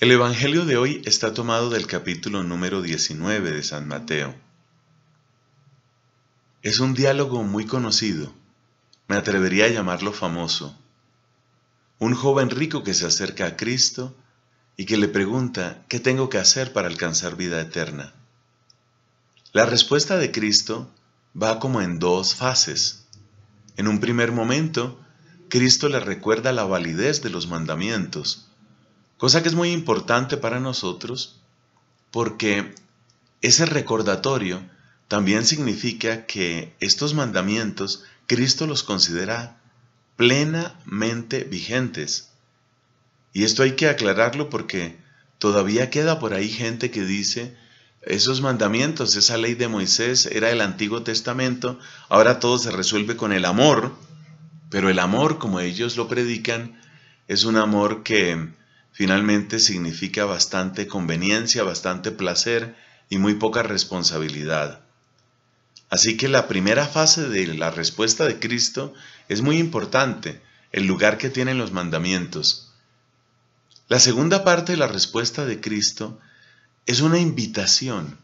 El Evangelio de hoy está tomado del capítulo número 19 de San Mateo. Es un diálogo muy conocido, me atrevería a llamarlo famoso. Un joven rico que se acerca a Cristo y que le pregunta, ¿qué tengo que hacer para alcanzar vida eterna? La respuesta de Cristo va como en dos fases. En un primer momento, Cristo le recuerda la validez de los mandamientos, Cosa que es muy importante para nosotros porque ese recordatorio también significa que estos mandamientos Cristo los considera plenamente vigentes. Y esto hay que aclararlo porque todavía queda por ahí gente que dice, esos mandamientos, esa ley de Moisés era el Antiguo Testamento, ahora todo se resuelve con el amor, pero el amor, como ellos lo predican, es un amor que finalmente significa bastante conveniencia, bastante placer y muy poca responsabilidad. Así que la primera fase de la respuesta de Cristo es muy importante, el lugar que tienen los mandamientos. La segunda parte de la respuesta de Cristo es una invitación,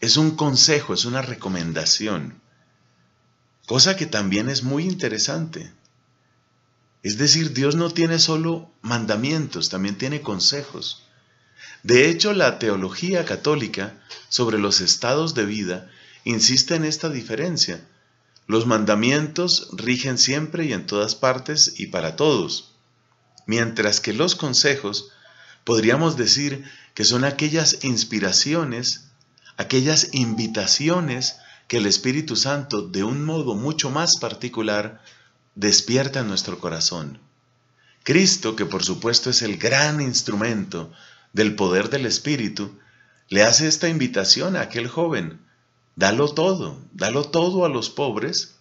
es un consejo, es una recomendación, cosa que también es muy interesante. Es decir, Dios no tiene solo mandamientos, también tiene consejos. De hecho, la teología católica sobre los estados de vida insiste en esta diferencia. Los mandamientos rigen siempre y en todas partes y para todos, mientras que los consejos podríamos decir que son aquellas inspiraciones, aquellas invitaciones que el Espíritu Santo de un modo mucho más particular despierta nuestro corazón. Cristo, que por supuesto es el gran instrumento del poder del Espíritu, le hace esta invitación a aquel joven. Dalo todo, dalo todo a los pobres,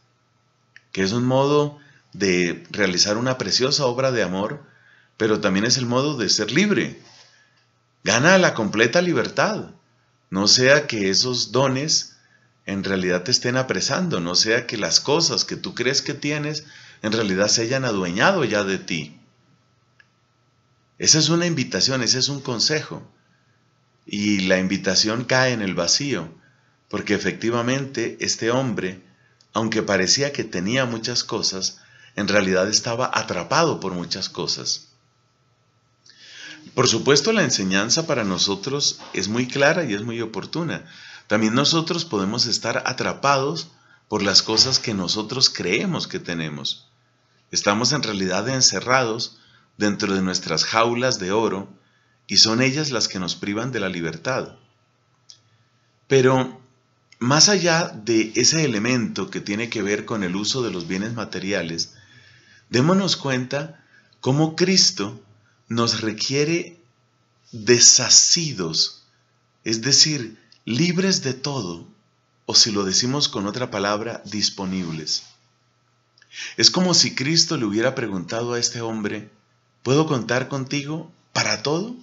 que es un modo de realizar una preciosa obra de amor, pero también es el modo de ser libre. Gana la completa libertad. No sea que esos dones en realidad te estén apresando, no sea que las cosas que tú crees que tienes en realidad se hayan adueñado ya de ti. Esa es una invitación, ese es un consejo. Y la invitación cae en el vacío, porque efectivamente este hombre, aunque parecía que tenía muchas cosas, en realidad estaba atrapado por muchas cosas. Por supuesto, la enseñanza para nosotros es muy clara y es muy oportuna. También nosotros podemos estar atrapados por las cosas que nosotros creemos que tenemos. Estamos en realidad encerrados dentro de nuestras jaulas de oro y son ellas las que nos privan de la libertad. Pero más allá de ese elemento que tiene que ver con el uso de los bienes materiales, démonos cuenta cómo Cristo nos requiere desasidos, es decir, libres de todo, o si lo decimos con otra palabra, disponibles. Es como si Cristo le hubiera preguntado a este hombre, ¿puedo contar contigo para todo?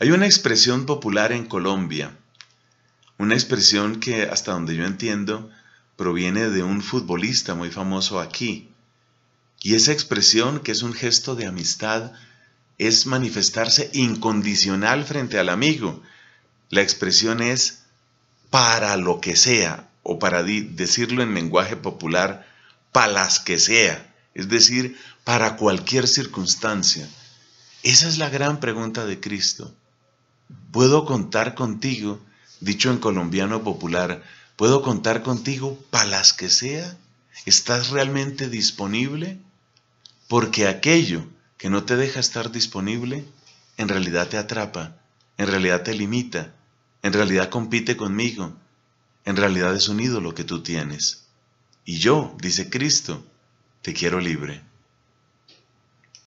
Hay una expresión popular en Colombia, una expresión que hasta donde yo entiendo proviene de un futbolista muy famoso aquí, y esa expresión, que es un gesto de amistad, es manifestarse incondicional frente al amigo. La expresión es para lo que sea, o para decirlo en lenguaje popular, para las que sea, es decir, para cualquier circunstancia. Esa es la gran pregunta de Cristo. ¿Puedo contar contigo? Dicho en colombiano popular, ¿puedo contar contigo para las que sea? ¿Estás realmente disponible? Porque aquello que no te deja estar disponible, en realidad te atrapa, en realidad te limita, en realidad compite conmigo, en realidad es un ídolo que tú tienes. Y yo, dice Cristo, te quiero libre.